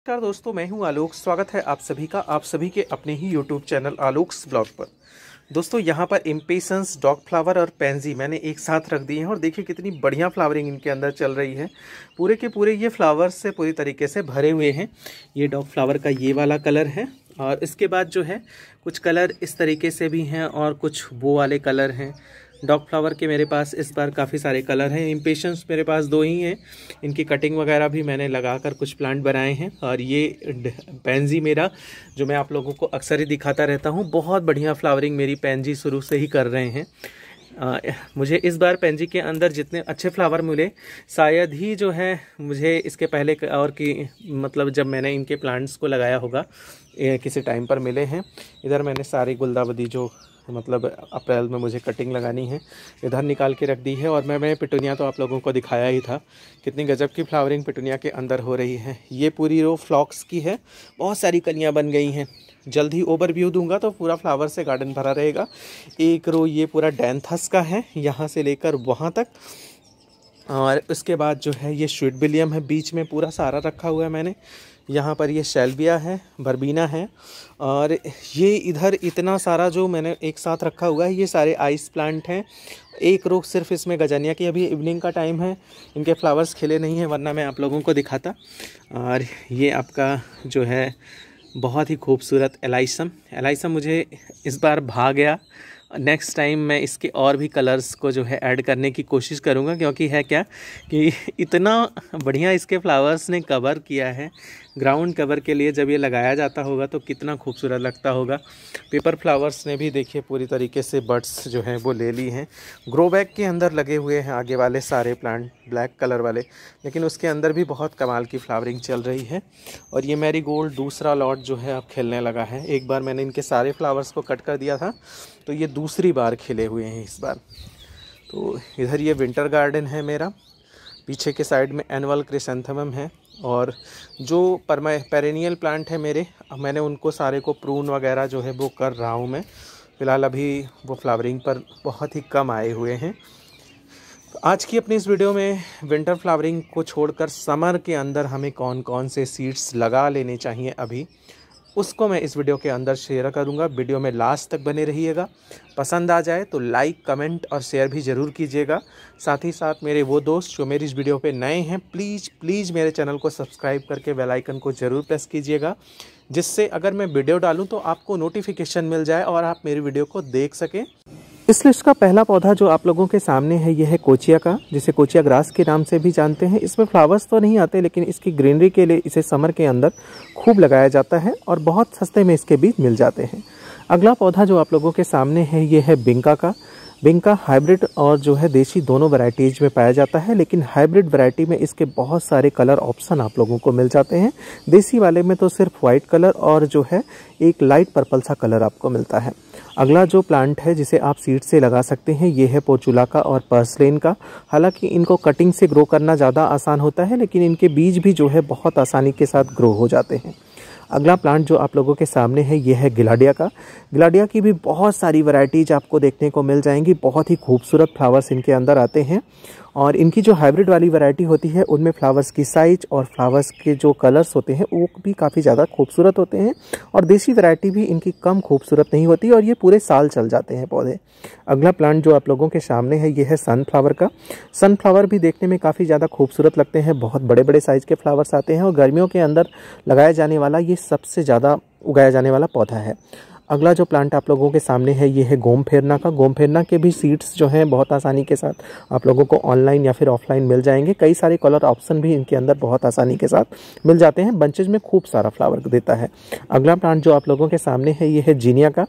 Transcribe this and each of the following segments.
नमस्कार दोस्तों मैं हूं आलोक स्वागत है आप सभी का आप सभी के अपने ही यूट्यूब चैनल आलोक्स ब्लॉग पर दोस्तों यहाँ पर इम्पेशंस डॉग फ्लावर और पेंजी मैंने एक साथ रख दिए हैं और देखिए कितनी बढ़िया फ्लावरिंग इनके अंदर चल रही है पूरे के पूरे ये फ्लावर्स से पूरी तरीके से भरे हुए हैं ये डॉग फ्लावर का ये वाला कलर है और इसके बाद जो है कुछ कलर इस तरीके से भी हैं और कुछ वो वाले कलर हैं डॉग फ्लावर के मेरे पास इस बार काफ़ी सारे कलर हैं इम्पेशंस मेरे पास दो ही हैं इनकी कटिंग वगैरह भी मैंने लगाकर कुछ प्लांट बनाए हैं और ये पैंजी मेरा जो मैं आप लोगों को अक्सर ही दिखाता रहता हूँ बहुत बढ़िया फ्लावरिंग मेरी पेंजी शुरू से ही कर रहे हैं आ, मुझे इस बार पेंजी के अंदर जितने अच्छे फ्लावर मिले शायद ही जो है मुझे इसके पहले और की मतलब जब मैंने इनके प्लांट्स को लगाया होगा किसी टाइम पर मिले हैं इधर मैंने सारी गुलदाबदी जो तो मतलब अप्रैल में मुझे कटिंग लगानी है इधर निकाल के रख दी है और मैं मैंने पिटूनिया तो आप लोगों को दिखाया ही था कितनी गजब की फ्लावरिंग पिटूनिया के अंदर हो रही है ये पूरी रो फ्लॉक्स की है बहुत सारी कलियाँ बन गई हैं जल्द ही ओवरव्यू दूंगा तो पूरा फ्लावर से गार्डन भरा रहेगा एक रो ये पूरा डैंथस का है यहाँ से लेकर वहाँ तक और उसके बाद जो है ये स्वीट बिलियम है बीच में पूरा सारा रखा हुआ है मैंने यहाँ पर ये शेल्बिया है बर्बीना है और ये इधर इतना सारा जो मैंने एक साथ रखा हुआ है ये सारे आइस प्लांट हैं एक रोग सिर्फ इसमें गजनिया की अभी इवनिंग का टाइम है इनके फ्लावर्स खिले नहीं हैं वरना मैं आप लोगों को दिखाता और ये आपका जो है बहुत ही खूबसूरत एलाइसम एलाइसम मुझे इस बार भा गया नेक्स्ट टाइम मैं इसके और भी कलर्स को जो है ऐड करने की कोशिश करूँगा क्योंकि है क्या कि इतना बढ़िया इसके फ्लावर्स ने कवर किया है ग्राउंड कवर के लिए जब ये लगाया जाता होगा तो कितना खूबसूरत लगता होगा पेपर फ्लावर्स ने भी देखिए पूरी तरीके से बर्ड्स जो हैं वो ले ली हैं ग्रो बैग के अंदर लगे हुए हैं आगे वाले सारे प्लांट ब्लैक कलर वाले लेकिन उसके अंदर भी बहुत कमाल की फ्लावरिंग चल रही है और ये मेरी गोल्ड दूसरा लॉट जो है अब खेलने लगा है एक बार मैंने इनके सारे फ्लावर्स को कट कर दिया था तो ये दूसरी बार खिले हुए हैं इस बार तो इधर ये विंटर गार्डन है मेरा पीछे के साइड में एनअल क्रिसेंथमम है और जो परमा पेरेनियल प्लांट है मेरे मैंने उनको सारे को प्रून वगैरह जो है वो कर रहा हूँ मैं फ़िलहाल अभी वो फ्लावरिंग पर बहुत ही कम आए हुए हैं आज की अपनी इस वीडियो में विंटर फ्लावरिंग को छोड़कर समर के अंदर हमें कौन कौन से सीड्स लगा लेने चाहिए अभी उसको मैं इस वीडियो के अंदर शेयर करूँगा वीडियो में लास्ट तक बने रहिएगा पसंद आ जाए तो लाइक कमेंट और शेयर भी ज़रूर कीजिएगा साथ ही साथ मेरे वो दोस्त जो मेरी इस वीडियो पे नए हैं प्लीज़ प्लीज़ मेरे चैनल को सब्सक्राइब करके बेल आइकन को ज़रूर प्रेस कीजिएगा जिससे अगर मैं वीडियो डालूँ तो आपको नोटिफिकेशन मिल जाए और आप मेरी वीडियो को देख सकें इस लिस्ट का पहला पौधा जो आप लोगों के सामने है यह है कोचिया का जिसे कोचिया ग्रास के नाम से भी जानते हैं इसमें फ्लावर्स तो नहीं आते लेकिन इसकी ग्रीनरी के लिए इसे समर के अंदर खूब लगाया जाता है और बहुत सस्ते में इसके बीज मिल जाते हैं अगला पौधा जो आप लोगों के सामने है ये है बिंका का बिंका हाइब्रिड और जो है देसी दोनों वैरायटीज में पाया जाता है लेकिन हाइब्रिड वैरायटी में इसके बहुत सारे कलर ऑप्शन आप लोगों को मिल जाते हैं देसी वाले में तो सिर्फ वाइट कलर और जो है एक लाइट पर्पल सा कलर आपको मिलता है अगला जो प्लांट है जिसे आप सीड से लगा सकते हैं ये है पोचुला का और पर्सलेन का हालांकि इनको कटिंग से ग्रो करना ज़्यादा आसान होता है लेकिन इनके बीज भी जो है बहुत आसानी के साथ ग्रो हो जाते हैं अगला प्लांट जो आप लोगों के सामने है ये है गिलाडिया का गिलाडिया की भी बहुत सारी वैरायटीज आपको देखने को मिल जाएंगी बहुत ही खूबसूरत फ्लावर्स इनके अंदर आते हैं और इनकी जो हाइब्रिड वाली वैरायटी होती है उनमें फ्लावर्स की साइज और फ्लावर्स के जो कलर्स होते हैं वो भी काफ़ी ज़्यादा खूबसूरत होते हैं और देसी वैरायटी भी इनकी कम खूबसूरत नहीं होती और ये पूरे साल चल जाते हैं पौधे अगला प्लांट जो आप लोगों के सामने है ये है सनफ्लावर का सनफ्लावर भी देखने में काफ़ी ज़्यादा खूबसूरत लगते हैं बहुत बड़े बड़े साइज़ के फ्लावर्स आते हैं और गर्मियों के अंदर लगाया जाने वाला ये सबसे ज़्यादा उगाया जाने वाला पौधा है अगला जो प्लांट आप लोगों के सामने है ये है गोम फेरना का गोम फेरना के भी सीड्स जो हैं बहुत आसानी के साथ आप लोगों को ऑनलाइन या फिर ऑफलाइन मिल जाएंगे कई सारे कलर ऑप्शन भी इनके अंदर बहुत आसानी के साथ मिल जाते हैं बंचेज में खूब सारा फ्लावर देता है अगला प्लांट जो आप लोगों के सामने है ये है जीनिया का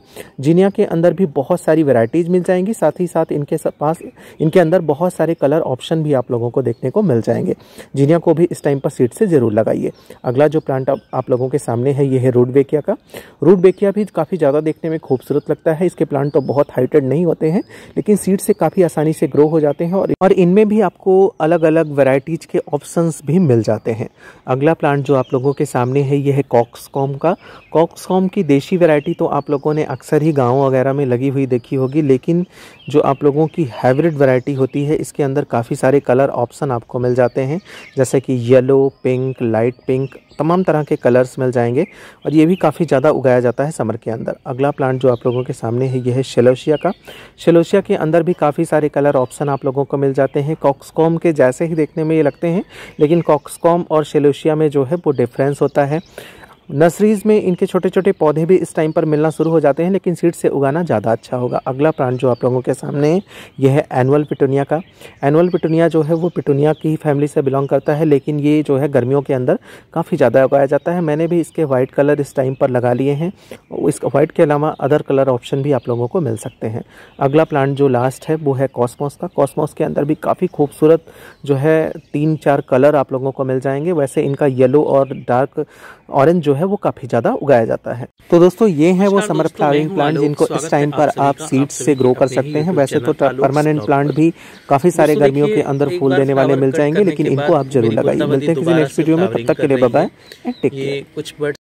जीनिया के अंदर भी बहुत सारी वेराइटीज़ मिल जाएंगी साथ ही साथ इनके पास इनके अंदर बहुत सारे कलर ऑप्शन भी आप लोगों को देखने को मिल जाएंगे जीनिया को भी इस टाइम पर सीड से ज़रूर लगाइए अगला जो प्लांट आप लोगों के सामने है ये है रूट का रूट भी काफ़ी ज़्यादा देखने में खूबसूरत लगता है इसके प्लांट तो बहुत हाइटेड नहीं होते हैं लेकिन सीड से काफ़ी आसानी से ग्रो हो जाते हैं और और इनमें भी आपको अलग अलग वेराइटीज़ के ऑप्शंस भी मिल जाते हैं अगला प्लांट जो आप लोगों के सामने है ये है कॉक्सकॉम का कॉक्सकॉम की देशी वेराइटी तो आप लोगों ने अक्सर ही गाँव वगैरह में लगी हुई देखी होगी लेकिन जो आप लोगों की हाइब्रिड वेराइटी होती है इसके अंदर काफ़ी सारे कलर ऑप्शन आपको मिल जाते हैं जैसे कि येलो पिंक लाइट पिंक तमाम तरह के कलर्स मिल जाएंगे और ये भी काफ़ी ज़्यादा उगाया जाता है समर के अंदर अगला प्लांट जो आप लोगों के सामने है यह है शेलोशिया का शेलोशिया के अंदर भी काफ़ी सारे कलर ऑप्शन आप लोगों को मिल जाते हैं कॉक्सकॉम के जैसे ही देखने में ये लगते हैं लेकिन कॉक्सकॉम और शेलोशिया में जो है वो डिफरेंस होता है नर्सरीज में इनके छोटे छोटे पौधे भी इस टाइम पर मिलना शुरू हो जाते हैं लेकिन सीड से उगाना ज़्यादा अच्छा होगा अगला प्लांट जो आप लोगों के सामने है यह है एनुअल पिटूनिया का एनुअल पिटूनिया जो है वो पिटूनिया की फैमिली से बिलोंग करता है लेकिन ये जो है गर्मियों के अंदर काफ़ी ज़्यादा उगाया जाता है मैंने भी इसके वाइट कलर इस टाइम पर लगा लिए हैं इस वाइट के अलावा अदर कलर ऑप्शन भी आप लोगों को मिल सकते हैं अगला प्लांट जो लास्ट है वो है कॉस्मोस का कॉस्मोस के अंदर भी काफ़ी खूबसूरत जो है तीन चार कलर आप लोगों को मिल जाएंगे वैसे इनका येलो और डार्क ऑरेंज जो है है वो काफी ज्यादा उगाया जाता है तो दोस्तों ये है वो समर फ्लावरिंग प्लांट जिनको इस टाइम पर आप सीड्स से ग्रो कर सकते हैं वैसे तो परमानेंट प्लांट भी काफी सारे गर्मियों के अंदर फूल देने वाले मिल जाएंगे लेकिन इनको आप जरूर लगाइए मिलते हैं किसी नेक्स्ट वीडियो में तब तक के लिए बताए टेक कुछ